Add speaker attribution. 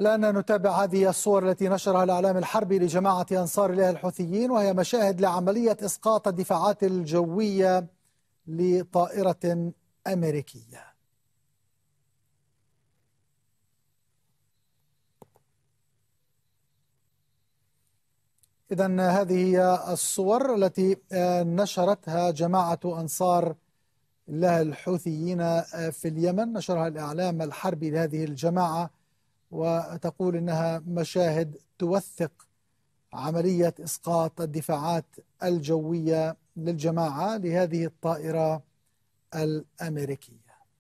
Speaker 1: الآن نتابع هذه الصور التي نشرها الإعلام الحربي لجماعة أنصار الله الحوثيين وهي مشاهد لعملية إسقاط الدفاعات الجوية لطائرة أمريكية إذا هذه هي الصور التي آه، نشرتها جماعة أنصار الله الحوثيين آه، في اليمن نشرها الإعلام الحربي لهذه الجماعة وتقول انها مشاهد توثق عمليه اسقاط الدفاعات الجويه للجماعه لهذه الطائره الامريكيه